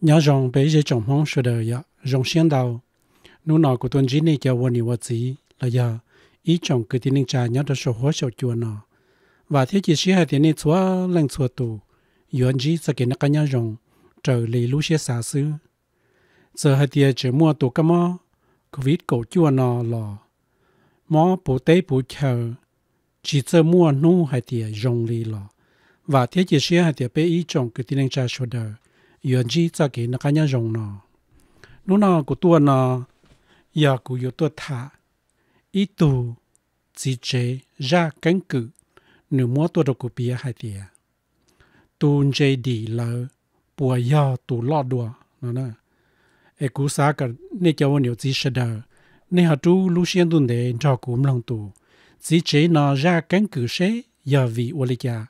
nhà rằng bây giờ trong mong sửa đời ya rong xiên đào, nụ nọ của tuần chín này cho quân vật gì là giờ ý chồng cứ tin cha nhớ được số hóa số chùa nọ và thế chỉ sĩ hai tiền này xóa lên xóa tù yuan gì sẽ kiện nó cái nhớ rằng trở lại lũ xe xa xứ giờ hai tiền chỉ mua tù cái mò COVID cổ chua nó lò. Mó bố tế bố chờ, chỉ chờ mua nu hay tìa dòng lì lò. Và thế chỉ xe hay tìa bế ý chồng cứ tình cha sổ đờ, yên chi cho kì nó cá nhá dòng nó. Nú nó của tua nó, giờ của yếu tua thả, ý tù, chỉ chế ra cánh cử, nếu mua tua đồ của bia hay tìa. Tù chê đi lờ, bùa yò tù lọ đùa, nó nè e cú sa cả nè cho vào nhiều chỉ sờ đờ nè họ chú lu xuyên tuần để cho cú lòng tù chỉ chế nó ra cánh cử xế giờ vì ô lý cha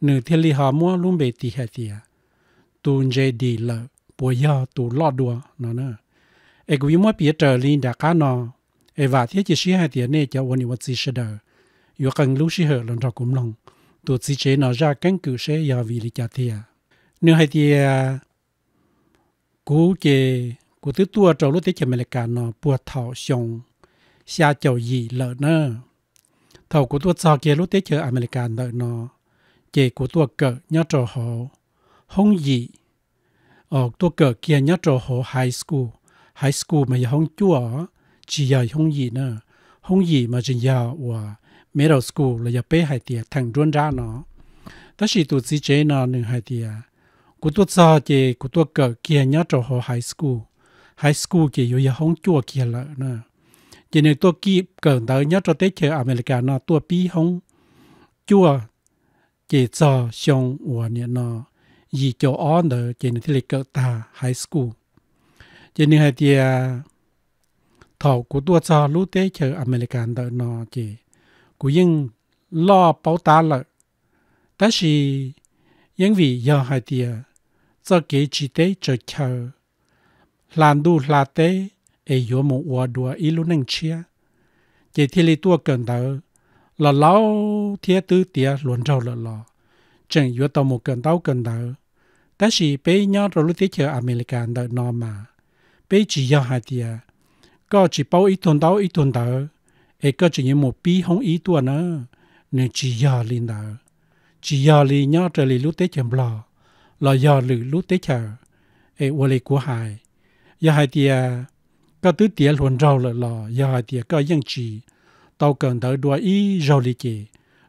nửa thiên lý họ mua luôn bề tì hạt tìa tuần dê đi lợ bùa giờ tù lo đùa nó nè e cú mua bia trở lên đã cá nó e và thiết chỉ xí hạt tìa nè cho vào nhiều chỉ sờ đờ yêu cần lu xí hở lần cho cú lòng tù chỉ chế nó ra cánh cử xế giờ vì lý cha tìa nửa hạt tìa cú chế กูตื้อตัวเจ้าลูกที่เขมรกาเนาะปวดเท้าชงชาเจ้าหยีเลอะเนอเท้ากูตัวจอเกลูกที่เจออเมริกันเลอะเนาะเจกูตัวเกิดยอดจอหอห้องหยีออกตัวเกิดเกียร์ยอดจอหอไฮสคูลไฮสคูลมาอย่าห้องจั่วจียาห้องหยีเนอห้องหยีมาจียาว่า middle school เลยอย่าเป้หายเตียทางด้วนร้าเนาะแต่สิตัวซีเจนอนหนึ่งหายเตียกูตัวจอเจกูตัวเกิดเกียร์ยอดจอหอไฮสคูล high school chỉ อยู่ยังห้องจั่วเกียร์ละนะจีนตัวกีบเกิดเตอร์ยอดจะเตะเชอเมริกาเนาะตัวปีห้องจั่วจีจอชงหัวเนี่ยเนาะยีโจออนเดอจีนที่เล็กเกิดตาไฮสคูลจีนไฮเดียถอกูตัวจอรู้เตะเชออเมริกันเตอร์เนาะจีกูยิ่งล่อเป้าตาละแต่สิยังวิยาไฮเดียจะเกี่ยจีเตะจะเชอ làm đủ là tế ấy yếu một quả đùa ít lúc nâng chia chỉ thi lý tua cần tờ là lão thiết tư tía luận trâu lợ lò chẳng yếu tàu một cần tàu cần tờ ta chỉ bé nhau rồi lúc tiết chờ America đợi nó mà bé chỉ do hai tía có chỉ bao ít tuần tàu ít tuần tờ ấy e có chỉ như một bí không ít tuần nữa nên chỉ do liền tờ chỉ do lì nhau trời lì lúc tiết chờ lò là do lì lúc tiết chờ ấy e qua lì của hai giờ hai tia tứ tia luôn rau lò giờ hai tia có chỉ tàu cần tới đuổi ý rau lì chị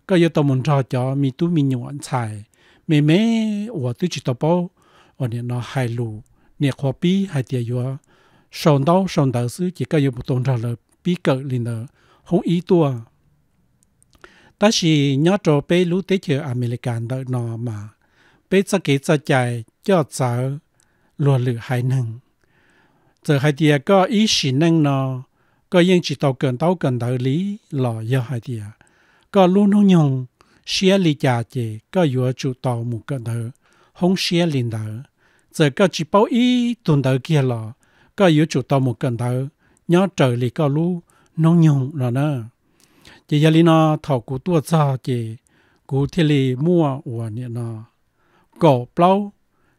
có giờ tàu muốn cho mi tú mi nhuận xài mẹ mẹ của tứ chỉ tàu bao ở nè nó hai lù nè khó bi hai tia vừa sòn đau sòn xứ chỉ có giờ một tuần rau lợ bi cỡ liền nữa không ý tua ta chỉ nhớ trò bé lũ tế chờ American đợi nó mà bé sẽ kể cho chạy cho cháu lùa lửa hai nâng giờ hai tia có ý sĩ năng nó có yên chỉ tàu cần tàu cần đạo lý lò do hai tia có luôn hông nhung xia lý cha chị có vừa chủ tàu một cần đạo không xia liền đạo giờ có chỉ bảo ý tuần đạo kia lò có vừa chủ tàu một cần đạo nhớ trời lý có lu nông nhung rồi nữa chị giờ lý thầu của tua cho chị của thiên lý mua của nè nó cổ bao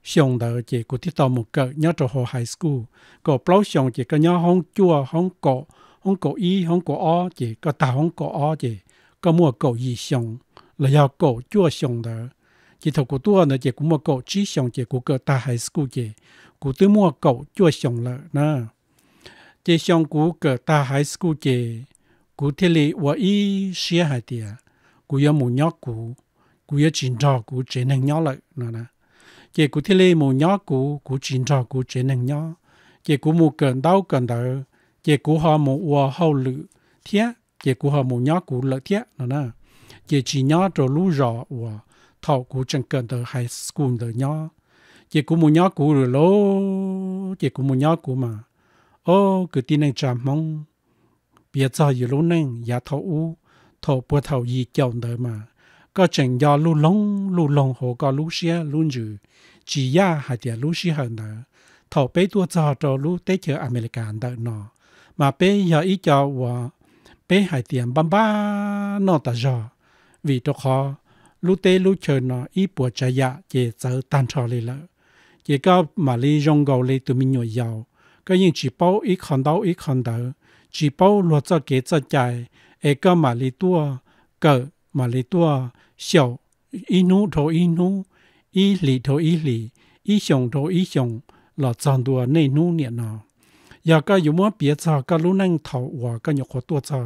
xong đó chỉ của thiết tàu một cái nhớ cho họ high school có bao xong chỉ có nhớ không chua không có không có y không có o chỉ có tao không có o chỉ có mua cổ y xong là do cổ chua xong đó chỉ thầu của tôi nữa chỉ cũng mua cổ chỉ xong chỉ của cỡ ta high school chỉ của tôi mua cổ chua xong là nè chỉ xong của cỡ ta high school chỉ của thế lệ và y xia hai tiệt của yêu một nhóc của của yêu chín trò của chế năng nhóc lại nè chỉ cụ thiết lê một nhỏ cụ cụ chín trò cụ chế nâng nhỏ chỉ cụ một cần đau cần đỡ chỉ cụ họ một ua hậu lự thiết chỉ cụ họ một nhỏ cụ lợi thiết nó nè chỉ chỉ nhỏ trò lũ rõ ua thọ cụ chẳng cần đỡ hay school đỡ nhỏ chỉ cụ một nhỏ cụ rồi lô chỉ cụ mù nhỏ cụ mà ô cứ tin anh chạm mong biết sao gì lô nâng giá thọ u thọ bữa thọ gì chồng đỡ mà có chừng do lông lu lông hồ có lu xia lu dữ chỉ ya hay tiền lu xia hơn nữa thầu bé tua cho cho lu tế chờ America đợi nó mà bé giờ ý cho và bé hay tiền băm ba nó ta giờ vì cho khó tế lu chờ nó ý bùa cha ya chỉ sợ tan trò lì lợ chỉ có mà rong gầu li tụi mình nhồi giàu có chỉ bao ít còn đâu ít còn đỡ chỉ bao lo cho kế cho chạy ấy có mà li tua cỡ mà li tua 小一努头一努，一里头一里，一熊头一熊，老长多内努年呐。อยากก็อยู่มั่วเปียจ้าก็รู้นั่งเถาว่าก็อยากขอตัวจ้า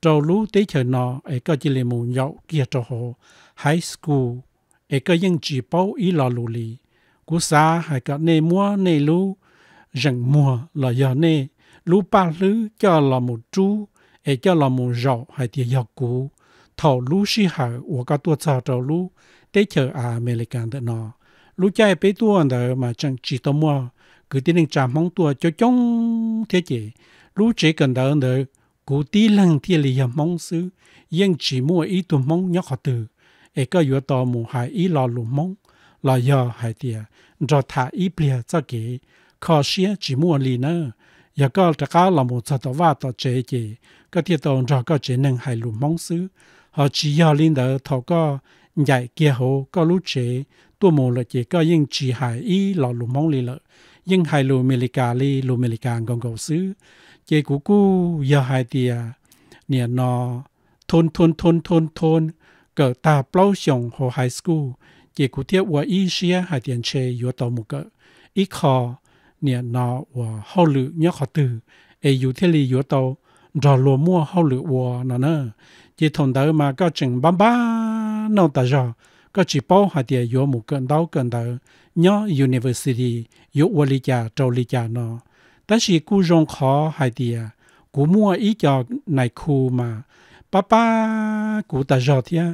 เรารู้เตเฉยนอไอ้ก็จิเลมูยาวเกียจโหไฮสคูลไอ้ก็ยังจีเป้าอีหลอลูลีกูสาไอ้ก็เนมัวเนรู้ยังมัวหลอยเนรู้ป้าลือเจ้าหลอมูจูไอ้เจ้าหลอมูยาวไอ้เตียยาวกู thảo lũ sĩ hạ của các tua cha trâu lũ để chờ à American đó nó lũ chạy bé tua đó mà chẳng chỉ tao mua cứ tiến hành chạm mong tua cho chống thế chị lũ chỉ cần đó đó cụ tí lăng thiên lý hầm mong xứ yên chỉ mua ý tuần mong nhóc họ từ ấy có yếu tò mù hại ý lò lù mong lò giờ hại tìa rồi thả ý bìa cho kỹ khó xía chỉ mua lì nữa giờ có trả cá là một sợ tao va tao chế chị có thiệt tao rồi có chế năng hại lù mong xứ họ chỉ họ lên đỡ thọ có dạy kia hồ có lũ chế tôi mồ là chỉ có những chỉ hải y lọ lù mong lì lợ nhưng hải lù mì lì cà lì lù mì lì cà còn cầu xứ chế cú cú giờ hải tìa nè nó thôn thôn thôn thôn thôn cỡ ta bao xong hồ high school chế cú tiếp và y xia hải tiền chế yếu tàu một cỡ ít khó nè nó và hậu lự nhớ khó từ ai yếu thế lì yếu tàu rò lùa mua hao lửa ua nó nè chỉ thùng đỡ mà có chừng bám bá nông ta rò có chỉ bao hạt tiền yếu một cơn đau cơn đỡ nhớ university yếu ua lý cha trâu lý cha nó ta chỉ cú rong khó hạt tiền cú mua ý cho này khu mà ba ba cú ta rò thia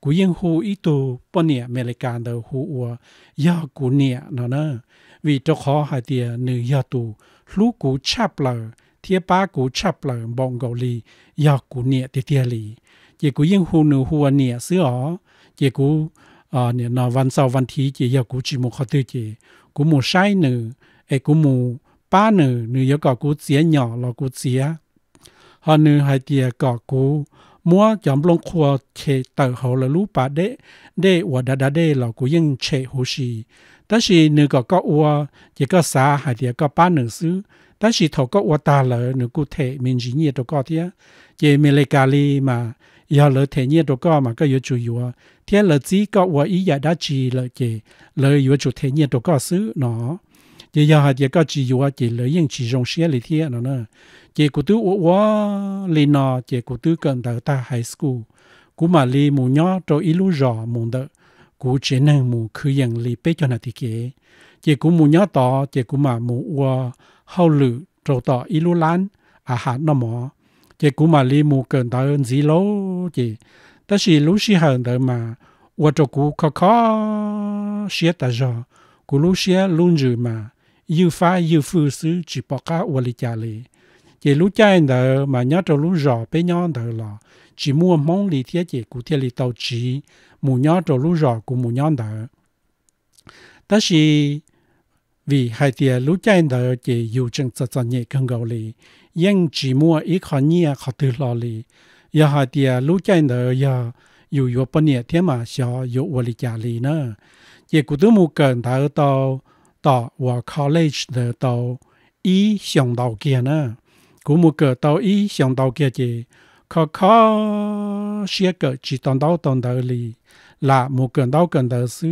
cú yên hu ý tu bọn nè mẹ lại càng đầu hu ua do cú nè nó nè vì cho khó hạt tiền nữ do tu lú cú chắp lời thia ba cú chập lở bong gầu lì giờ cú nịa tia tia lì chỉ cú yên hùa nịa xứ ó chỉ cú ờ nịa nọ văn sau văn thí giờ cú chỉ một khó tư chỉ cú mù sai nữ ấy cú mù ba nữ nữ giờ có cú chia nhỏ là cú chia họ nữ hai tia có cú mua chọn lông khua chế tờ hậu là lũ đế đế và đá đá đế là cú yên chế hồ sĩ 但是你个国话，一个啥还是一个巴能书，但是透過我打了你個體面子嘢都搞啲啊，即美利加利嘛，以後你體嘢都搞嘛，個要注意啊。天你只個我一日打字了嘅，你要做體嘢都搞事喏。即又係一個自由啊，即你應自重些嚟啲啊呢。即古都我我你呢，即古都跟到大 high school，古嘛你冇 nhau 都一路绕冇得。cú chế năng mù khứ yên lì bế cho nà tì kế. Chế cú mù nhỏ tỏ, chế cú mà mù ua hầu lử trâu tỏ y lú lan à hạt nó mỏ chỉ cũng mà li mù cần tao ơn gì lố chỉ ta chỉ lú xí hờn đợi mà qua trâu cú khó khó xía ta giờ cú lú xía luôn rồi mà yêu phá yêu phu xứ chỉ bỏ cả qua li chả li chỉ lú chạy đợi mà nhớ trâu lú rò bé nhon đợi lò chỉ mua mong li thiết chỉ cú thiết li tàu chỉ mù nhớ trâu lú rò cú mù nhon đợi ta chỉ vì hai tia lũ chạy đó chỉ dù chân cho cho nhẹ cân gầu lì nhưng chỉ mua ít khó nhia khó từ lo lì giờ hai tia lũ chạy đó giờ dù dù bên nhẹ thế mà sợ dù vô lì trả lì nữa chỉ cụ tứ mua cần thở tàu tàu và college đờ tàu ý xong đầu kia nữa cụ mua cờ tàu ý xong đầu kia chỉ khó khó xia cờ chỉ toàn đau toàn đờ lì là một cần đau cần đờ sư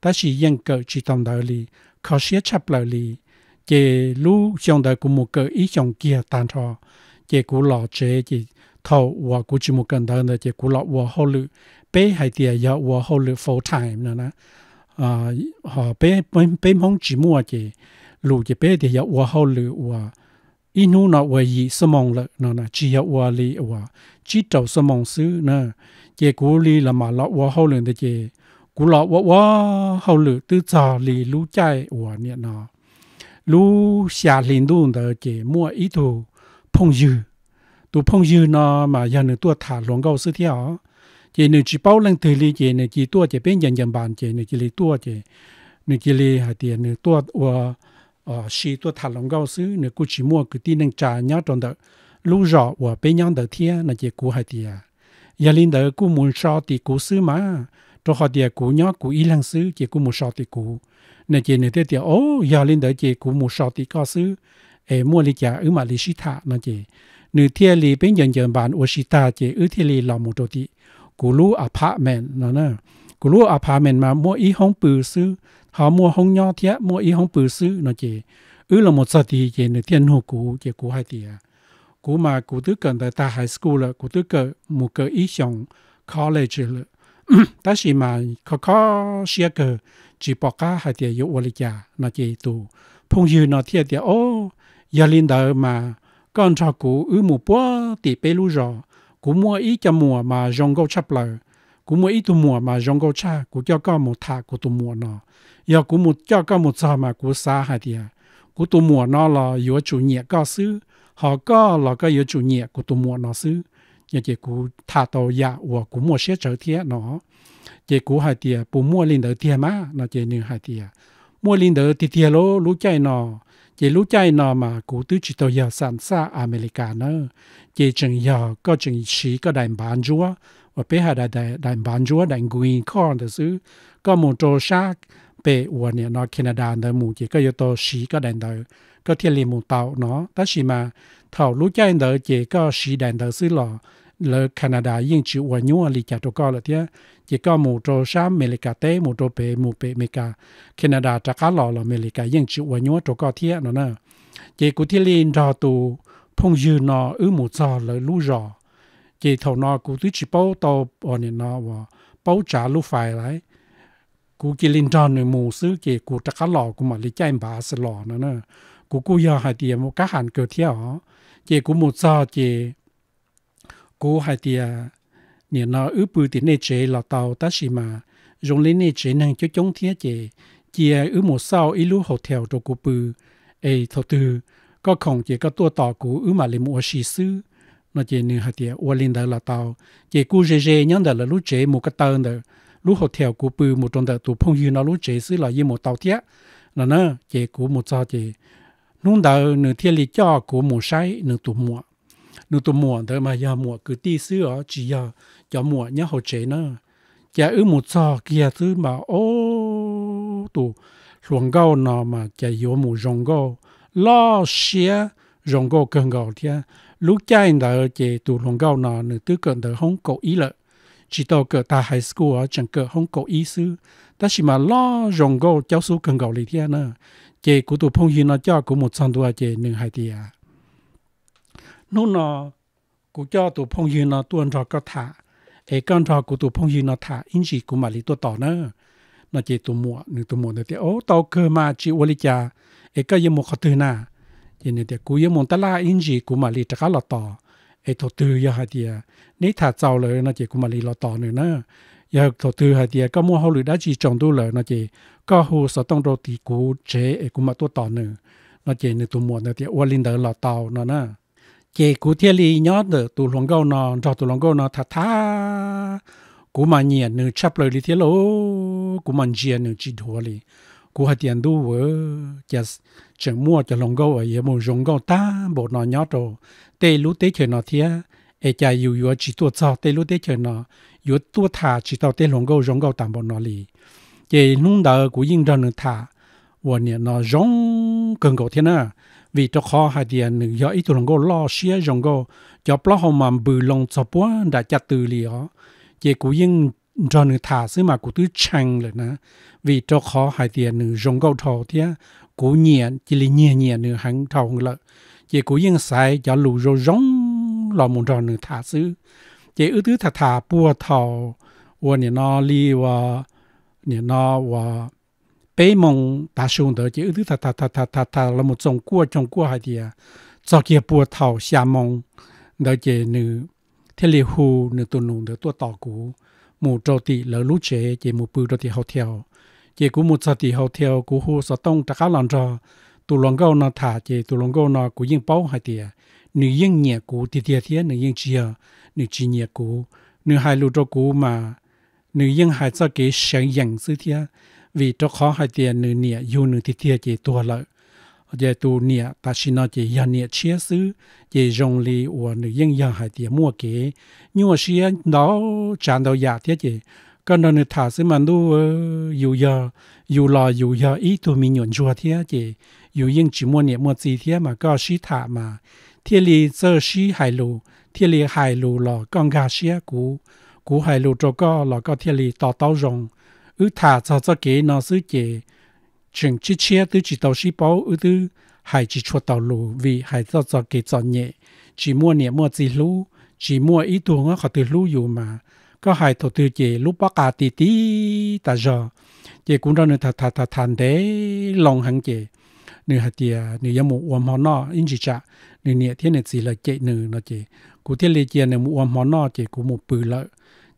ta chỉ yên cờ chỉ toàn đờ lì khó xế chập lợi lì chế lũ dòng đời của một cái ý dòng kia tàn trò chế cú lọ chế chế thâu và của chỉ một cần đơn là chế của lọ và hậu lự bé hay tiền giờ và hậu lự full time nữa nè à họ bé bé mong chỉ mua chế lũ chế bé thì giờ và hậu lự và inu nó và gì sơ mong lợ nó nè chỉ giờ và lì và chỉ trâu sơ mong xứ nè chế cú lì là mà lọ và hậu lự thì chế cú lọ wọ wọ hậu lử tư trò lì của niệm nó lú xả liền đun mua ý đồ phong dư tu phong dư nó mà giờ nữa tua thả lòng gấu sư theo chỉ chỉ bao lần từ lì chỉ nữa chỉ tua chỉ bên dần dần bàn chỉ nữa chỉ lì tua chỉ chỉ lì hạt tiền nữa tua của ờ xì tua thả gấu sư nữa cú chỉ mua cứ tin năng trà nhá tròn đờ lú rõ của bên nhau đờ thiên là chỉ cú hạt tiền giờ linh đờ cú muốn so thì cú sư mà cho họ địa cũ nhó cũ y lăng sứ chỉ cũ một sọ thì cũ nên chỉ nè thế thì ô giờ lên đợi chỉ cũ một sọ thì có sứ ê mua lý giả ứ mà lý sĩ thả nó chỉ nửa thiên lý bên dần dần bàn ô sĩ ta chỉ ứ thiên lý làm một chỗ thì cũ lú apartment nó nè cũ lú apartment mà mua y hông bự sứ họ mua hông nhó thế mua y hông bự sứ nó chỉ ứ là một sọ thì chỉ nửa thiên hồ cũ chỉ cũ hai thì à cũ mà cũ tứ cần tại ta high school là cũ tứ cỡ một cái ý xong college rồi 但是嘛，可可些个只不过还得有我的家那些都朋友那天的哦，要领导嘛，刚才古有木波的被路上，古莫一家莫嘛让够吃不了，古莫一度莫嘛让够吃，古叫搞莫他古都莫呢，要古莫叫搞莫吃嘛古啥还得，古都莫那了有主业搞事，好搞了个有主业古都莫那事。giờ chỉ cũ thả tàu ya của cú mua xe chở thiệt nó chỉ cũ hai tiền bù mua lên đỡ tiền má nó chỉ như hai tiền mua lên đỡ thì thiệt lô lú chạy nó chỉ lú chạy nó mà cũ tứ chỉ tàu ya sản xa America nữa, chỉ chừng ya có chừng chỉ có đại bán chúa và bé hai đại đại đại bán chúa đại green corn đó xứ có một trò sát bé uo nè nó Canada đó mù chỉ có yếu tố chỉ có đại đó có thiên liền một tàu nó tất nhiên mà thảo lũ chạy đỡ chỉ có sĩ đàn đỡ xứ lọ lỡ Canada yên chịu hòa nhua lì chả trô co là thế chỉ có một trô sa America tế một trô bể một bể America Canada trả cá lò là cà yên chịu hòa nhua trô co thế nó nè chỉ có thiên liên rò tù phong dư nó ứ một giò lỡ lũ rò chỉ thầu nó cụ tứ chỉ bao tàu ở nền nó và bao trả lũ phải lại cụ chỉ liên rò nửa mù xứ chỉ cụ trả cá lọ cụ mà lì chạy bà sờ lọ nó nè cụ cụ giờ hai tiền một cá hàng cửa thế hả chị cũng một giờ chị cô hai tia nhà nó ướp bự tiền nè chế là tàu ta xì mà dùng lên nè chế năng cho chống thiết chế chị à ứ một sao ý lú hồ theo đồ cô bự ê thầu tư có không chị có tua tàu cũ ướp mà lên mua xì sư nó chị nửa hai tia ua lên đó là tàu chị cô dê dê nhắn đó là lú chế một cái tàu đó lú hồ theo cô bự một trong đó tụ phong như nó lú chế sư là như một tàu thiết là nó chị cô một sao chị nung đầu nửa thiên lý cho của mùa say nửa tụ mùa nửa tụ mùa đó mà giờ mùa cứ ti xưa chỉ giờ cho mùa nhớ hậu chế nữa chả ứ một sò kia thứ mà ô tụ ruộng gâu nó mà chả yếu mùa rong gâu lo xía rong gâu cần gâu thế lúc cha anh đã chỉ tụ ruộng gâu nó nửa tư cần đỡ không cố ý lợi chỉ tàu cỡ ta high school chẳng cỡ không cố ý sư ta chỉ mà lo rong gâu cháu số cần gâu lý thế nữa chế của tụ phong hiền nó cho của một sàn tua chế nương hai tia nó nó của cho tụ phong hiền nó tuân trò có thả ấy con trò của tụ phong hiền nó thả in chỉ của mà lý tua tỏ nữa nó chế tụ mùa nương tụ mùa nữa thì ô tàu cơ mà chỉ ô lý cha ấy cái gì một khó từ na thì nên thì cú yên muốn ta la in chỉ của mà lý chắc là tỏ ấy thổ tư ya hai tia nếu thả giàu rồi nó chế của mà lý là tỏ nữa nữa giờ thổ tư hai tia có mua hậu lửa đã chỉ trồng tu rồi nó chế ก็หูสต้องโรตีกูเจเอกูมาตัวต่อหนึ่งนอเจในตัวหมวดเนี่ยว่าลินเดอร์หล่อเตาเนาะนะเจกูเทียลียอดเดอตัวหลวงเก้านอนจอตัวหลวงเก้านอนท่าท่ากูมาเนียนหนึ่งชับเลยลิเทียโลกูมันเจียนหนึ่งจีดัวลี กูหัดเตียนดูเวอจะเฉียงมั่วจะลงเก้าเอ๋ยมูจงเก้าตาบทนอนยอดโตเตลุเตเฉยนอเทียเอจายอยู่อยู่จีตัวเจ้าเตลุเตเฉยนออยู่ตัวท่าจีเตาเตหลวงเก้าจงเก้าตามบทนอนลี chỉ nung đỡ của yên trần thả và nè nó giống cần cầu thiên à vì cho khó hai tiền nữ do ít tuần go lo xia giống go cho plot hôm mầm bự lòng cho búa đã chặt từ lì ó chỉ của yên trần thả xứ mà của tứ chăng rồi nè vì cho khó hai tiền nữ giống go thầu thiên của nhẹ chỉ là nhẹ nhẹ nửa hàng thầu lợi chỉ của yên sai cho lù rô giống lò một tròn nữ thả xứ chỉ ư thứ thả thả bùa thầu và nè nó li và 你那我北蒙大熊的就他他他他他他那么中国中国还的，早些波涛下蒙，那些呢，铁里湖那都弄得多稻谷，木着地老路车，也木不着地好跳，也古木着地好跳，古湖是东大家啷着，杜龙沟那塔，也杜龙沟那古英包还的，女英热古地地天，女英只要女只热古，女孩路着古嘛。nữ dân hai cho cái sáng dặn sư thiên vì cho khó hai tiền nữ nịa dù nữ thì thiệt chỉ tua lợi giờ tu nịa ta chỉ nói chỉ giờ nịa chia sư chỉ dùng lý của nữ dân giờ hai tiền mua kế nhưng mà xia đó tràn đầu giả thiết chỉ còn đó nữ thả sư mà nu dù giờ dù lo dù giờ ý tu mình nhuận chùa thiết chỉ dù dân chỉ mua nịa mua gì thiết mà có xí thả mà thiết lý giờ xí hài lù thiết lý hài lù lo con gà xia cũ cú hai lù cho có là có thiên lý tỏ tao rồng ư thả cho cho kế nó sứ chế chừng chi chia tư chỉ tàu sĩ báo ư tư hải chỉ tàu lù vì hải cho cho kế cho nhẹ chỉ mua nhẹ mua gì lú chỉ mua ý tuồng á khỏi từ lú dù mà có hải thổ tư chế lú bắc cả tí tí ta giờ chế cũng ra nữa thà thà thà thàn thế lòng hằng chế nửa hạt tiề nửa yếm mù hòn nọ in chỉ chạ nửa nhẹ thiên nửa gì là chế nửa nó chế cú thiên lê chế nửa mù uom hòn nọ chế cú mù bự lợi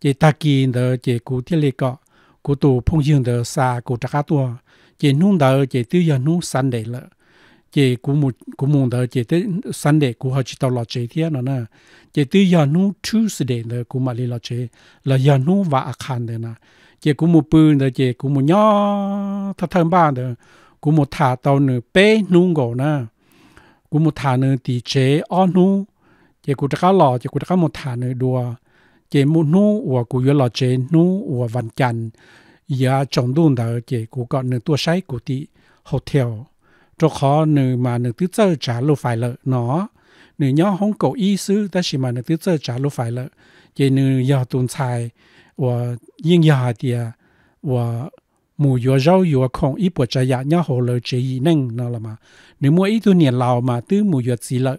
chỉ ta kỳ đỡ chỉ cụ thiết lệ cọ cụ tù phong dương đỡ xa cụ trạc cá tua chỉ nung đỡ chỉ tiêu giờ nung sẵn đệ lợ chỉ cụ một cụ mùng đỡ chỉ tới sẵn đệ cụ họ chỉ tàu lọ chế thế nó nè chỉ tiêu giờ nung sư đệ đỡ cụ mà lì lọ chế là giờ nung và khăn đỡ nè chỉ cụ một bự đỡ chỉ cụ một nhó thật thân ba đỡ cụ một thả tàu nửa bé nung gỗ nè cụ một thả nửa tì chế o nung chỉ cụ trạc cá lọ chỉ cụ trạc cá một thả nửa đùa chỉ muốn nu và cụ yếu lo chế nu và văn chăn giờ trồng đun đỡ chỉ cụ có nửa tua sấy cụ tị hotel cho khó nửa mà nửa tứ chơi trả lô phải lợi nó nửa nhỏ không cầu ý sư ta chỉ mà nửa tứ chơi trả lô phải lợi chỉ nửa giờ tuần xài và yên giờ thì và mù yếu rau yếu không ít bộ trả giá dạ nhỏ hồ lợi chế ý năng nó là mà nửa mua ít tu niệm lào mà tư mù yếu gì lợi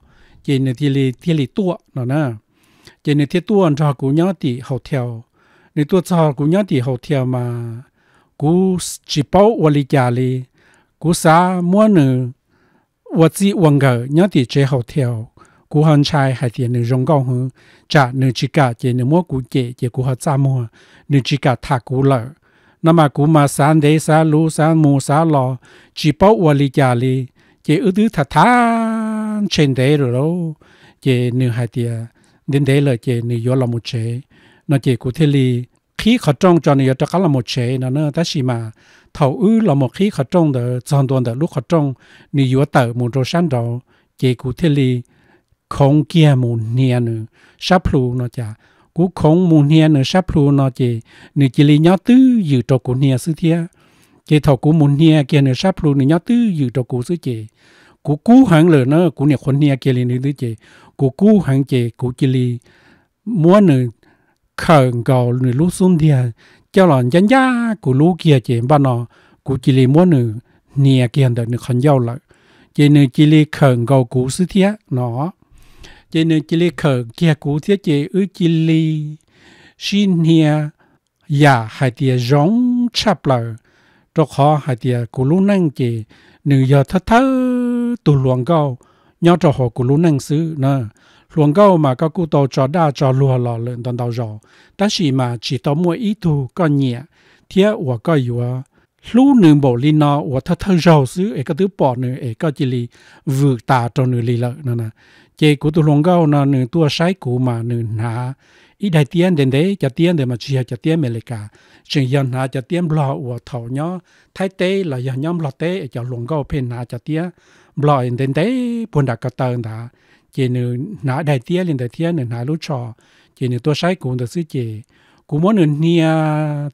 chỉ nên thì lì thì lì tua nó nè chỉ nên thiết tua cho cú nhớ thì hậu theo nên tua cho cú nhớ thì hậu theo mà cú chỉ bảo và lì già lì cú sa mua nữ và chỉ quăng gờ nhớ thì chơi hậu theo cú hòn trai hay thì nữ rong gạo hơn cha nữ chỉ cả chỉ nữ mua cú chế chỉ cú họ cha mua nữ chỉ cả thả cú lợ nằm mà cú mà sáng đế sáng lú sáng mù sáng lò chỉ bảo và lì già chỉ ước thứ thật thà trên đấy rồi đâu chỉ nửa hai tia đến đấy là chỉ nửa gió là một chế nó chỉ cụ thể li khí khởi trong cho nửa cho cá là một chế nó nó ta chỉ mà thầu ư là một khí khởi trong đó trong tuần đó lúc khởi trong nửa gió tờ một rồi sáng đó chỉ cụ thể li không kia một nia nữa sắp lù nó chả cú không một nia nữa sắp lù nó chỉ nửa chỉ li nhớ tư dự cho cụ nia sư thiệt chỉ thầu cú muốn nia kia nữa sắp luôn nữa nhớ tư dự cho cú sứ chị cú cú hẳn lửa nó cú nè khốn nia kia liền nữa tư chị cú cú hẳn chị cú chỉ li muốn nữa khởi cầu nữa lú xuống thì cho lòng chân giá cú lú kia chị ba nọ, cú chỉ li muốn nữa nia kia được nữa khẩn giao lại chị nữa chỉ li khởi cầu cú sứ thiệt nọ, chị nữa chỉ li khởi kia cú thiệt chị ư chỉ li xin nia ya dạ hai tia rong chắp lại cho khó hai tia cú lú năng chỉ nửa giờ thất thớ tù luồng cao nhau cho họ cú lú năng xứ nè luồng cao mà các cụ tàu cho đa cho lùa lò lên toàn tàu rò ta chỉ mà chỉ tàu mua ý thù con nhẹ thiết của coi yếu lú nửa bộ li nó của thất thớ rầu xứ ấy cái thứ bỏ nửa ấy cái chỉ li vượt tà cho nửa li lợn nè nè chỉ cú tù luồng cao nè nửa tua sái cú mà nửa nà ít đại tiền đến đấy cho tiền để mà chỉ cho tiền cả, chuyện dân hà cho tiền lo của thầu nhó thái tế là dân nhóm lo tế cho luồng gạo pin hà cho tiền lo đến đấy buồn đặc cả tờ đã chỉ nữ nã đại tiền lên đại tiền nữ nã lú trò chỉ nữ tôi sai cũng được sự chỉ cũng muốn nữ nia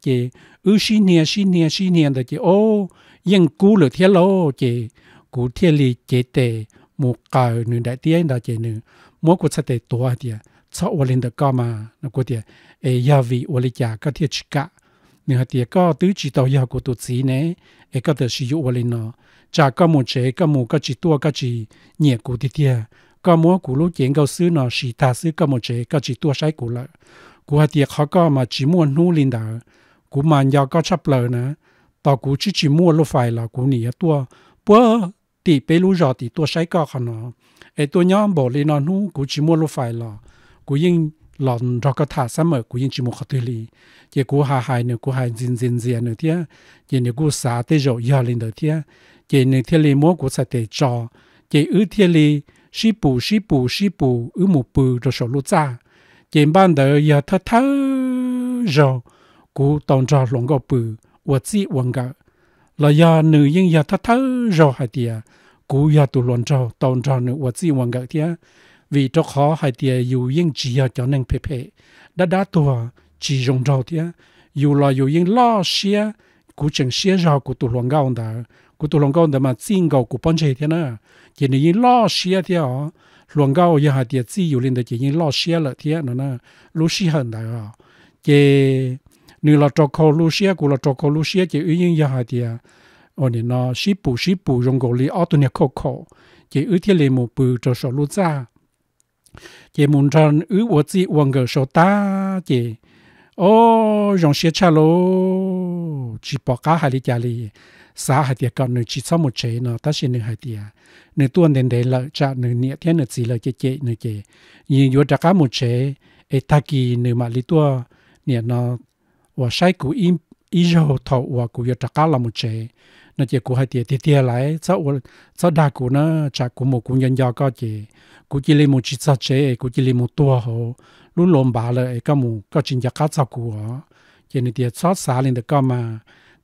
chỉ ư xin nia xin nia xin nia được chỉ ô yên cú lửa thiên lô chỉ cú thiên lì, chế tề một cờ nữ đại tiền đó chỉ nữ mỗi cuộc sát tề tua thì cho ô linh được có mà nó có thể ấy gia vi ô linh già có thể chỉ cả nhưng thì có tứ chỉ tàu gia của tổ chí nè ấy có thể sử dụng ô linh nó chả có một chế có một cái chỉ tua cái chỉ nhẹ của thì thì có mỗi của lúc chuyện câu xứ nó chỉ ta xứ có một chế có chỉ tua sai của lợi của thì khó có mà chỉ muốn nu linh đó của mà do có chắp lời nè tàu của chỉ chỉ mua lúc phải là của nhẹ tua bữa tỷ bê lú rọ tỷ tua sai có khả nó ấy tua nhóm bỏ lên nó nu của chỉ mua lúc phai là cú yên lòn rõ cái thả sắm ở cú yên chỉ tươi lì cú hà hài cú hài zin zin zin nữa thế chỉ nữa cú xả tê rồi giờ lên nữa thế chỉ nữa thế lì cú xả tê trò chỉ ứ thế lì sĩ bù sĩ bù sĩ bù rồi sổ lúa cha chỉ ban đầu giờ thơ rồi cú tòn trò lồng gò bù vật gì quăng gà là giờ nữ yên giờ thơ rồi hay tiệt cú giờ tụ lòn trò tòn trò vật gì quăng gà thế vì cho khó hai tia dù yên chi ở cho nên phê phê đã đã tua chi dùng đầu tia dù lo dù yên lo xia cú chẳng xia rau của tụ lòng gạo đó của tụ lòng gạo đó mà xin gạo của bón chế thế nữa chỉ nên yên lo xia thế ó lòng gạo giờ hai tia chỉ dù lên đó chỉ yên lo xia là thế nữa nè lúc xia hơn đó chỉ nếu là cho khó lúc xia của là cho khó lúc xia chỉ yên giờ hai tia ở nên nó xí bù xí bù dùng gạo li ở tụ nhà khó khó chỉ ưu thiên lệ một bù cho sổ lúc ra chị muốn rằng ư, của chị uống gỡ số ta chị ô dòng xe cha lô chỉ bỏ cá hai lít chả lì xã hai tiệt còn nửa chỉ sau một chế nó ta xin nửa hai tiệt nửa tuần đến để lợi cha nửa nhẹ thế nửa chỉ lợi chế chế nửa chế nhưng vô trả cá một chế ê ta kỳ nửa mà lít tua nhẹ nó và sai cú im ý dầu thọ và cú vô trả cá là một chế nó chỉ cú hai tiệt tiệt tiệt lại sau sau đa cú nó chả cú một cú nhân do có chế กูจิเลมูจิซาเจกูจิเลมูตัวโหลุลมบาเลยก็มูก็จินยากาซากูอ๋อเจนเดียซอสาลินเดก็มา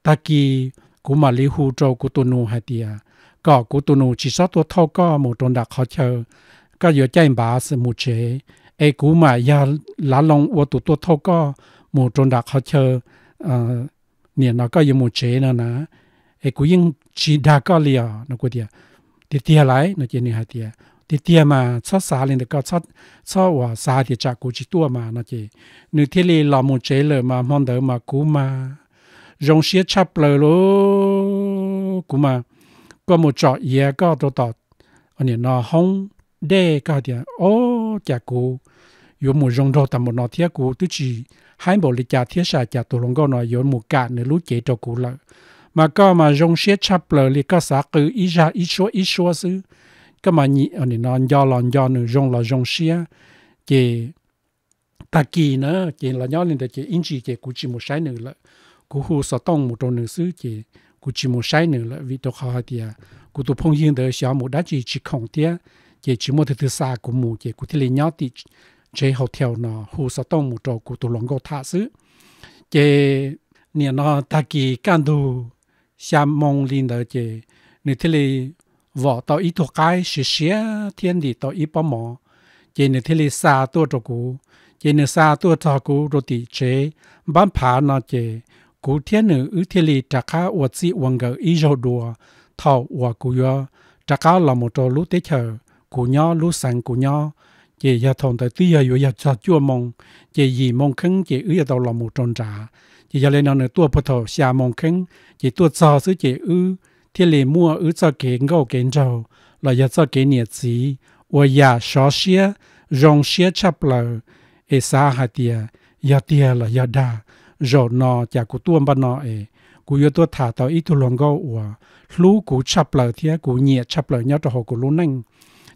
ตะกีกูมาลิฮูโจกูตุนูฮะเตียก็กูตุนูจิซอตัวเท่าก็มูตนดักเขาเชอก็เยอะใจบาสมูเจเอกูมายาลาลงวัวตัวตัวเท่าก็มูตนดักเขาเชอเอ่อเนี่ยเราก็ยังมูเจนะนะเอกูยิ่งจีดาก็เลียนะกูเดียเตียไรนะเจนี่ฮะเตีย thì tia mà chót xá lên được có chót chót và xá thì chả cú chỉ tua mà nó chỉ nửa thế li là một chế lời mà mong đợi mà cú mà rong xía chắp lời lô cú mà có một trọ ye có đồ tọt anh em nó không đê có thì ô chả cú yếu một rong đồ tầm một nó thiết cú tức chỉ hai bộ lịch chả thiết xả chả tổ long có nó yếu một cả nửa lú chế cho cú lợi mà có mà rong xía chắp lời thì có xá cứ ít ra ít số ít số xứ cái mà nhị ở nè nó do là do nữa rong là rong xia chỉ ta kỳ nữa chỉ là nhớ lên để chỉ in chỉ chỉ cũng chỉ một sai nữa là cũng hồ sợ tông một trong nữ xứ chỉ cũng chỉ một sai nữa là vì tôi khó thì à cũng tôi phong hiền đời xóa một đá chỉ chỉ không tiếc chỉ chỉ một thứ thứ xa của mù chỉ cũng thì lấy nhớ thì chế học theo nó hồ sợ tông một trong cũng tôi lòng gò thả xứ chỉ nè nó ta kỳ can đồ xa mong lên đời chỉ nếu thế vợ tao ít thuộc cái xí xía thiên địa tao ít bao mỏ chỉ nên thiên lý xa tua cho cú chỉ nên xa tua cho cú rồi thì chế bán phá nó chế cú thiên nữ ứ thiên lý trả khá uất sĩ uẩn gở ít cho đùa thọ uất cú yo trả khá là một trò lú tế chờ cú nhó lú sẵn cú nhó chỉ giờ thòng tới tuy giờ yo giờ cho chua mong chỉ gì mong khấn chỉ ứ giờ tao là một tròn trả chỉ giờ lên nó nữa tua phụ thọ xa mong khấn chỉ tua cho sứ chỉ ứ thiên lệ mua ứ cho kế ngô kế trâu là giờ cho kế nhiệt sĩ và nhà xó xía rong xía chắp lờ ê xa hà tìa giờ tìa là giờ đà rồi nọ chả cụ tuôn bà nọ ê cụ yo tua thả tàu ít tu lòng gâu ủa lú cụ chắp lờ thì cụ nhiệt chắp lờ nhau cho hồ cụ lú nanh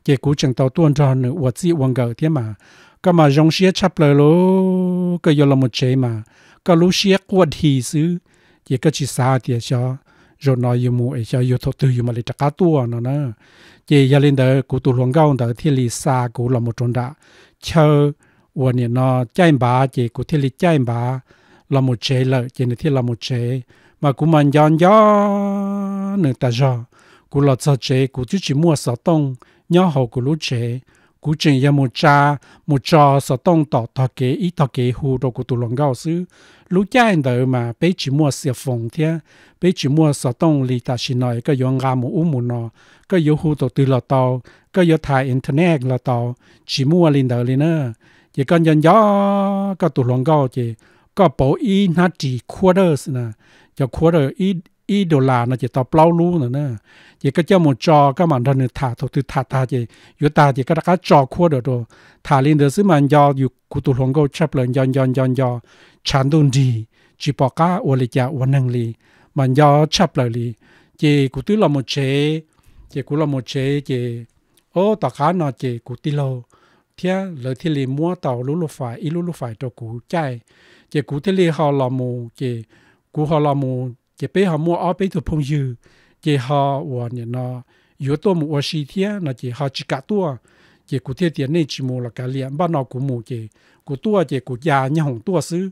chỉ cụ chẳng tàu tuôn trò nữa ủa chỉ uống gâu thía mà cái mà rong xía chắp lờ lú cái yo là một chế mà cái lú xía quật hì xứ chỉ cái chỉ xa tìa cho rồi nói yêu mù ấy cho yêu thọ từ yêu mà lấy trả cá tua nó nè chỉ gia lên đời cụ tu luồng gạo đời thiên lý xa cụ là một tròn đã nè nó cụ cụ cụ cụ cụ lý một một chế chế chế là mà mình ta chỉ mua nhau hậu chế 古镇也莫扎莫扎是东到他给一他给湖到古都龙高斯，卢家人头嘛，北起莫是风天，北起莫是东里达是内个有阿姆乌姆诺，个有湖到对了到，个有台 internet 了到，起莫领导里呢，也跟人家个都龙高的，个保一那几 quarters 呢，叫 quarter 一。อีดอลลาร์นะจะต่อเปล่ารู้นะนะจะก็เจ้าหมดจอก็มันทันถาถูกถือถาตาจะอยู่ตาจะก็ตะกาจอขั้วเดือดถาลินเดือซึ่งมันยออยู่กุตุหลงก็ชับเลยยอนยอนยอนยอฉันตุนดีจีปอก้าอวลิจาวันนังลีมันยอชับเลยลีจีกุตุละหมดเชจีกุละหมดเชจีโอ้ต่อขานอจีกุติโลเทียเลยที่ลีมัวต่อลุลุฝ่ายอีลุลุฝ่ายตัวกูใจจีกูที่ลีฮอลลามูจีกูฮอลลามู chỉ bé họ mua áo bé thuộc phong dư chỉ họ và nhà nó yếu tố một và xí thiên là chỉ họ chỉ cả tua chỉ cụ thiết tiền này chỉ mua là cả liền ban nó cụ mua chỉ cụ tua chỉ cụ già nhà hồng tua xứ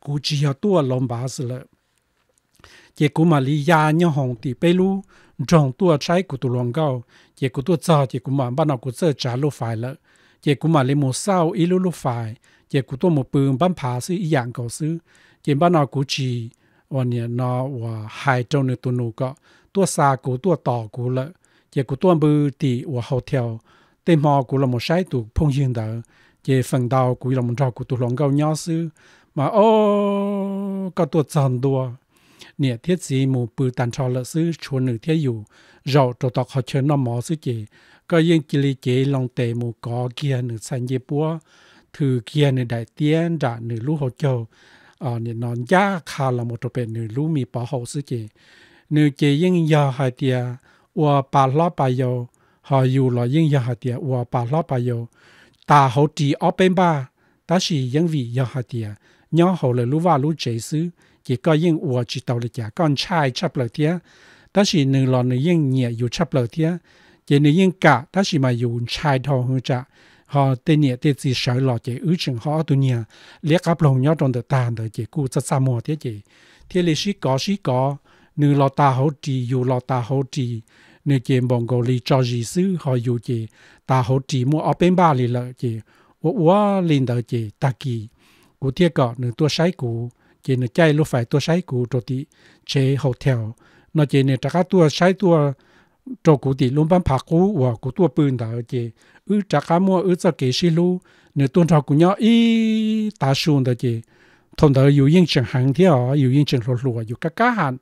cụ chỉ họ tua lồng bá xứ lợ chỉ cụ mà lý già nhà hồng thì bé lu trồng tua trái cụ tu lòng gạo chỉ cụ tua cho chỉ cụ mà ban nó cụ sợ trả lô phải lợ chỉ cụ mà lấy một sao ít lô lô phải chỉ cụ tua một bường ban phá xứ ý dạng cầu xứ chỉ ban nó cụ chỉ วันเนี่ยนอว่าหายเจ้าในตัวนูก็ตัวซากูตัวต่อกูละเจกูตัวบือตีว่าเขาเทียวเต็มอกูละมอใช้ตัวพงยินเดอเจฝังดาวกูละมันจอกูตัวหลงเกาเนาซื้อมาโอ้ก็ตัวจันตัวเนี่ยเทียสีหมูปือตันชอละซื้อชวนหนึ่งเทียอยู่เราตัวต่อเขาเชิญน้องหมอซื้อเจก็ยังกิริเจลองเตะหมูกอเกียหนึ่งสันเยปัวถือเกียหนึ่งได้เตี้ยนจ่าหนึ่งลูกหัวเจ้า啊，你那家卡了么这边你路米不好事情，你这应要还的，我把老板有，还有了应要还的，我把老板有，打好第二遍吧，但是因为要还的，然后了路瓦路结束，结果因我知道了家干差差不了的，但是你了你应也有差不了的，这你应嘎，但是嘛有差头和渣。họ tên nhẹ tên gì sợ lo chạy ứ chừng họ tụi nhà liếc áp lồng nhau trong tờ tàn tờ chạy cụ rất xa mùa thế chị thế lịch sĩ có sĩ có nữ lo ta hậu trì dù lọ ta hậu trì nữ chị bọn gò lì cho gì sư họ dù chị ta hậu trì mua ở bên ba lì lợ chị ủa ủa lên tờ chị ta kỳ cụ thiết cọ nữ tua sái cụ chị nữ chạy lúc phải tua sái cụ cho tí chế hậu theo nó chị nữ trả tua sái tua cho cụ tí luôn bán phá cụ và cụ tua bươn tờ chị ư trả cá mua ư cho kể xí lu nửa tuần thọ của nhau y ta xuống đó chị thông thường yêu yên trường hàng thì ở yêu yên trường lột lụa yêu các cá hạn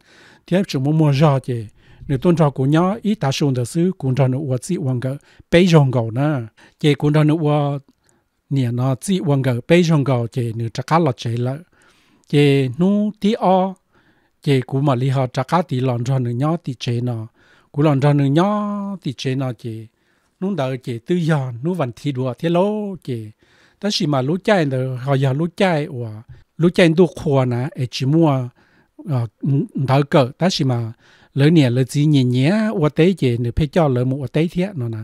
thì em chỉ muốn mua rõ chị nửa tuần thọ của nhau y ta xuống đó xứ cũng cho nó uất chị uống gỡ bấy rong gầu nè chị cũng cho nó uất nè nó chị uống gỡ bấy rong gầu chị nửa trả cá lọt chị là chị nu tí o chị cũng mà li họ trả cá tí lòn cho nửa nhau tí chế nó cũng lòn cho nửa nhau tí chế nó chị nó đợi chỉ tư do nó vẫn thi đua thế lô chỉ ta chỉ mà lúc chạy được họ giờ lúc chạy của lúc chạy đủ khua nè ấy chỉ mua ờ, đợi cỡ ta chỉ mà lỡ nè lỡ gì nhẹ nhẹ qua tế chỉ nửa phải cho lỡ một tế thế nó nè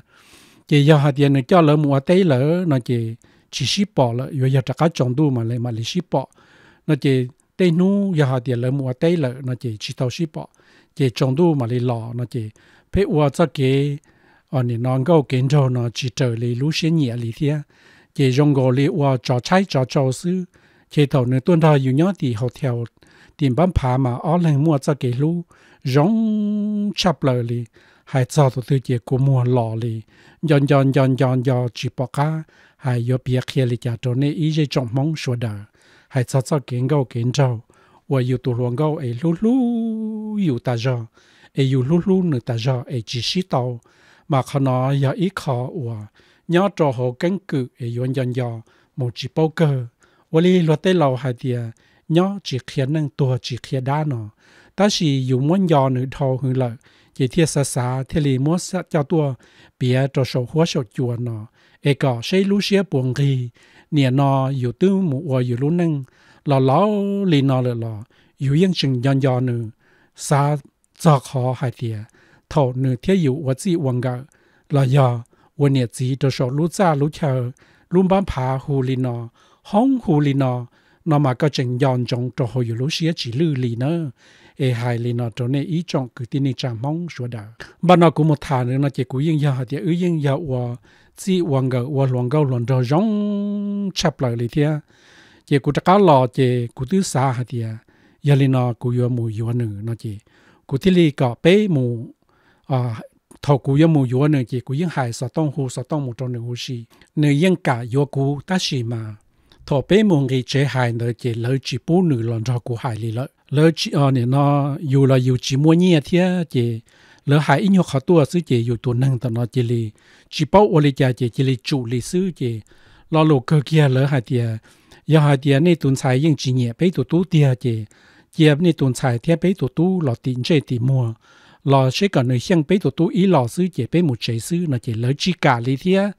chỉ giờ hạt tiền nửa cho lỡ một tế lỡ nó chỉ chỉ ship bỏ lỡ giờ giờ chắc cái chồng đủ mà lại mà lại ship bỏ nó chỉ tế nu giờ hạt tiền lỡ một tế lỡ nó chỉ chỉ tàu ship bỏ chỉ chồng đủ mà lại lò nó chỉ phải qua cho cái ở nền nông gạo kiến trâu nó chỉ trở lại lũ xe nhẹ lý thế chỉ dùng gạo lý cho trái cho cho sư chỉ thầu nữa tuân thời yêu nhớ thì họ theo tìm bán phá mà ở lên mua cho cái lũ giống chập lời lý cho tụi tôi chỉ cố mua lò lý dần dần dần dần dần chỉ bỏ cả hay yo bia kia lý cho cho nên ý gì mong sửa đời hay cho cho kiến gạo kiến trâu và yêu tụ luồng gạo ấy lũ lũ yêu ta giờ ấy yêu lũ lũ nữa ta giờ ấy chỉ xí tàu mà khó nó giờ ít khó ủa nhớ trò hồ căn cứ ở yon yon yon một chỉ bao cơ và li luật tê lầu hai tia nhớ chỉ khía năng tua chỉ khía đa nó ta chỉ dùng muốn nhỏ nữ thầu hương lợ, chỉ thiết xa xa thiết lì mua sát cho tua bia cho sổ hóa sổ chùa nó ê cỏ xây lũ xế buồn ghi nè nó dù tư mụ hòa dù lũ năng lò lò lì nó lợ lò dù yên chừng yon nhòn nữ xa giọt họ hai tia ทอหนึ่งเที่ยอยู่วัดจีวังกะลายาวันเนี่ยจีโดชอรู้จ้ารู้เชอร์รุมบ้านผาฮูลินอห้องฮูลินอนอมาก็จึงยอนจงจะหอยรู้เชียจีลือลีเนอร์เอไฮลินอตรงนี้อีจงคือที่นี่จามองสวดาบ้านอกุมทานเนี่ยเกูยิ่งยาเดียอือยิ่งยาววจีวังกะวัดหลวงกาหลวงดอจงชับเลยเทียเจกูจะก้าหล่อเจกูตื้อสาเดียยาลีนอกุยวมูยวนหนึ่งนะเจกูที่ลีก็เป้หมู à thầu cú yên mù yếu nè chỉ cú yên tông hù sợ tông một trong nè hù sĩ nè yên cả yếu cú ta sĩ mà thọ bé mù nghỉ chế hài nè chỉ lỡ chỉ bù nữ lần cho cú hài lì lỡ lỡ chỉ ở nè nó dù là chỉ mua nhẹ thế chỉ lỡ hài ít nhiều khó tua sư chỉ dù tuần năng tao nó chỉ lì chỉ bao ô lì cha chỉ chỉ lì chủ lì sư chỉ lo cơ kia lỡ hài tiền giờ hài tiền nè tuần xài yên chỉ nhẹ bé tụ tú tiền chỉ chỉ nè tuần xài thế bé tụ tú lọt tiền chế tiền mua lò sẽ còn nơi sang bé tổ tu ý lò sư chế bế một chế sư nó chế lấy chi cả lý thế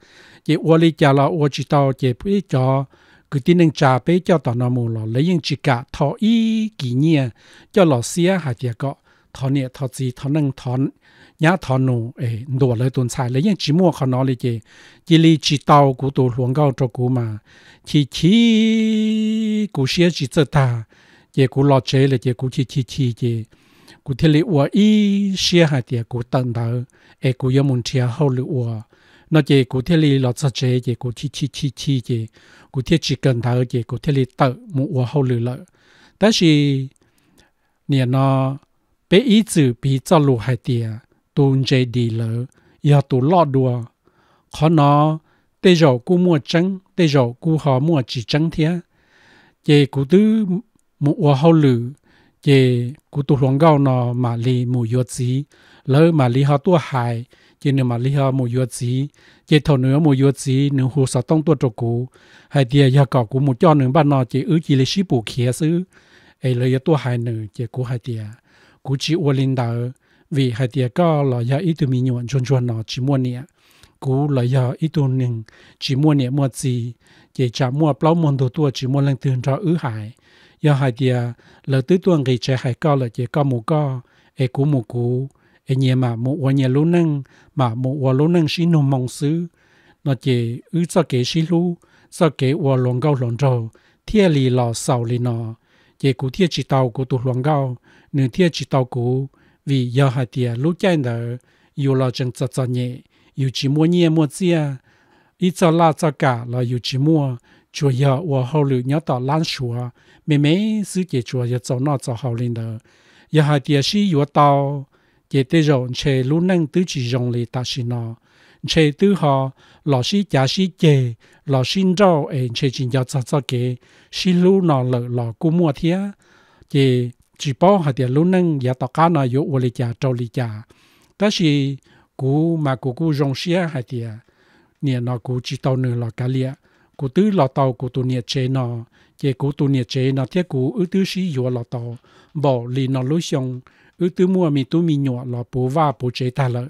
chế ô lý chả lò ô chỉ tàu chế bé cho cứ tin nên trà bé cho tàu nó mua lò lấy những chỉ cả thọ ý kỷ nhiên cho lò xia hạ tiệt có thọ niệm thọ gì thọ năng thọ nhá thọ nụ ấy đùa lời tuần xài lấy những chỉ mua khó nói lý chế chỉ lý chỉ tàu của tổ luồng cao cho cú mà chỉ chỉ cú xia chỉ tự ta chế cú lò chế là chế cú chỉ chỉ chỉ chế cụ thể là ủa y xia hạt thì cụ tận đầu e cụ yếm muốn chia hậu là ủa nó chỉ cụ thể là lọt sao chế chỉ cụ chi chi chi chi chỉ cụ thể chỉ cần đầu chỉ cụ thể là tự muốn ủa hậu là lợi 但是你呢被一直比走路还跌，蹲在地了，要多落多，可能得绕古莫争，得绕古好莫只争天，这古都莫我好路。chế cú tu hoàng gạo nó mà lì mù yếu chí lỡ mà lì họ tua hại chế nếu mà lì họ mù yếu chí chế thầu nữa mù yếu chí nếu hồ sợ tông tua cho cú, hay tiền nhà cọ cú một cho nửa bạn nó chế ứ chỉ lấy ship bù khía xứ ấy lỡ tua hại nửa chế cú hay tiền cú chỉ uo linh đạo vì hai tiền có là do ít tụi mình nhuận chôn chuồn nó chỉ mua nè cú là do ít tụi mình chỉ mua nè mua gì chỉ trả mua plau môn đồ tua chỉ mua lần tiền cho ứ hại giờ hai giờ lỡ tứ tuần ghi trẻ hai co là trẻ co mù co e cú mù cú e nhẹ mà mù qua nhẹ lú nâng mà mù qua lú năng xí nô mong xứ nó chỉ ứ cho kế xí lú cho kế qua luồng gao luồng trầu thiên lì lò sầu lì nọ chỉ cú thiên chỉ tàu cú tụt luồng gao nửa thiên chỉ tàu cú vì giờ hai giờ lú chạy nở yêu lo chân chặt chặt nhẹ yêu chỉ mua nhẹ mua chia ít cho la cho cả là yêu chỉ mua chùa giờ và hậu lự nhớ tỏ lan chùa mẹ mẹ sư chị chùa giờ cháu nó cháu hậu lên đó giờ hai tia sĩ vừa tàu chị tê rộn chè lũ năng tứ chỉ rộng lì ta sĩ nó chè tứ họ lọ sĩ chả sĩ chè lọ sĩ rau ế chè chỉ giờ cháu cháu kế, sĩ lũ nó lợ lò cú mua thía chị chỉ bảo hai tia lũ năng giờ tỏ cá nó yếu vô lì chả trâu lì chả ta sĩ cú mà cú cú rộng xia hai tia nè nó cú chỉ tàu nửa lò cá liệt cụ tư lò tàu cụ tụ nhiệt chế nọ chế cụ tụ nhiệt chế nọ thiết cụ ứ tư sĩ dùa lò tàu bỏ lì nọ lối xong ứ tư mua mì tú mì nhọ lò bố va bố chế ta lợ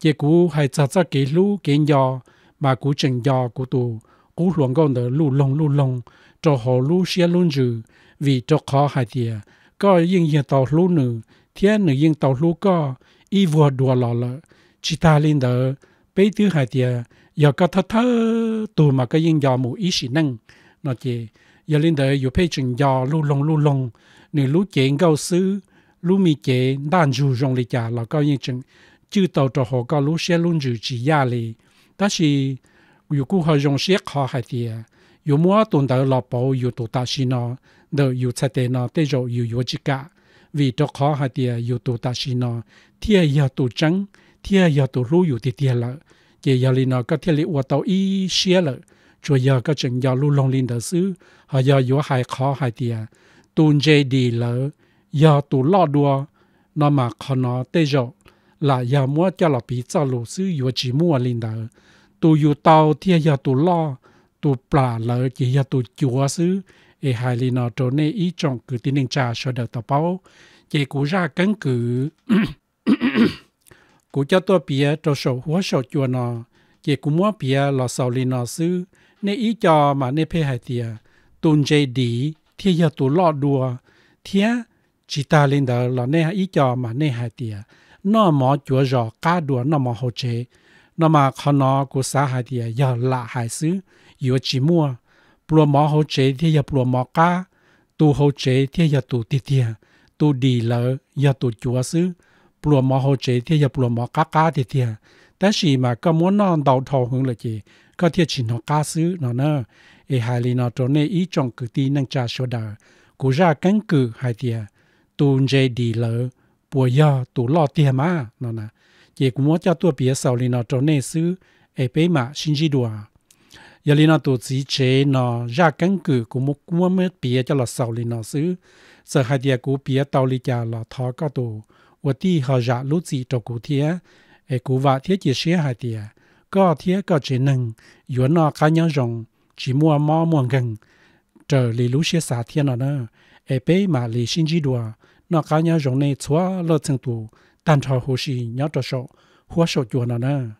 chế cụ hay chả chả kế lũ kế nhỏ mà cụ chừng nhỏ cụ tụ cụ luồng con đỡ lũ lông lũ lông cho họ lũ xe luôn dữ vì cho khó hay thìa có yên yên tàu lũ nữ thiết nữ yên tàu lũ có y vừa đùa lò lợ chỉ ta lên đỡ bây tứ hay thìa giờ có thơ thơ tù cái yên giờ mù ý sĩ năng nó chỉ giờ lên đời dù phê chừng giờ lu lông lu lông nếu lu chuyện gâu sư lu mi chế đàn dù rong lì chả là coi yên chừng chữ tàu trò họ có xe luôn dù chỉ ya lì đó là dù cú họ rong xe họ hay thì dù mua tuần đầu lọ bộ dù tụ ta xí nó đờ dù xe tê nó tê rồi dù dù chỉ cả khó hay thì dù tụ ta xí nó thì giờ tụ trắng thì giờ tụ lu dù thì thì là giờ giờ linh nó có thiết lý ua tàu y xia lợ chùa giờ có chừng giờ lu lòng lìn đỡ xứ họ giờ yếu hài khó hài tiề tuôn dê đi lợ giờ tụ lo đua nó mà khó nó tê rộ là giờ mua cho là bị cho lù xứ yếu chỉ mua lìn đỡ tụ yếu tàu thiết giờ tụ lo tụ bà lợ chỉ giờ tụ chúa xứ ê hài linh nó trốn nê ý trong cử tin nên cha cho đỡ tàu bao chỉ cú ra cấn cử cú cho tôi bia cho sổ húa sổ chùa nọ chỉ cú mua bia lò sầu lì nọ sư nên ý cho mà nên phê hải tìa tôn dây đi thì giờ tụ lọ đùa thía chỉ ta lên đó là nên ý cho mà nên hải tìa nó mỏ chùa rọ cá đùa nó mỏ hồ chế nó mà khó nó của xã hải tìa giờ lạ hải xứ yếu chỉ mua bùa mỏ hồ chế thì giờ bùa mỏ cá tu hồ chế thì giờ tụ tìa tụ đi lỡ giờ tụ chùa xứ ปลัวมอโฮเจเทียปลัวมอก้าก้าเทียแต่สีมาก็ม้วนนอนเดาทองหึงเลยจีก็เทียชินหอก้าซื้อนอเนอเอไฮลีนอตัวเนอีจงกือตีนังจาชวดา กูจะกังกือไฮเทียตูนเจดีเลอปัวยอตูลอเทียมานอนะเจกูม้วนเจ้าตัวเปียเสาลีนอตัวเนซื้อ เอเปมาชินจิดัวยาลีนอตัวจีเจนอยากังกือกูมุกม้วนเมื่อเปียจะหลอเสาลีนอซื้อเสอไฮเทียกูเปียเตาลีจาหลอทอก็ตัว我弟和家路子照顾贴，诶，古话贴几些还贴，个贴个只能原那看样容，只摸摸摸根，这里路些啥贴了呢？诶，被马里新几多，那看样容呢，错了程度，但朝后是要着手，火手脚了呢。